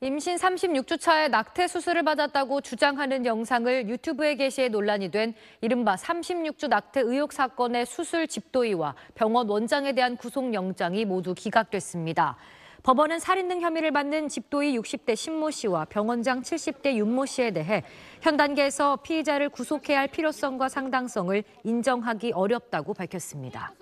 임신 36주 차에 낙태 수술을 받았다고 주장하는 영상을 유튜브에 게시해 논란이 된 이른바 36주 낙태 의혹 사건의 수술 집도의와 병원 원장에 대한 구속영장이 모두 기각됐습니다. 법원은 살인 등 혐의를 받는 집도의 60대 신모 씨와 병원장 70대 윤모 씨에 대해 현 단계에서 피의자를 구속해야 할 필요성과 상당성을 인정하기 어렵다고 밝혔습니다.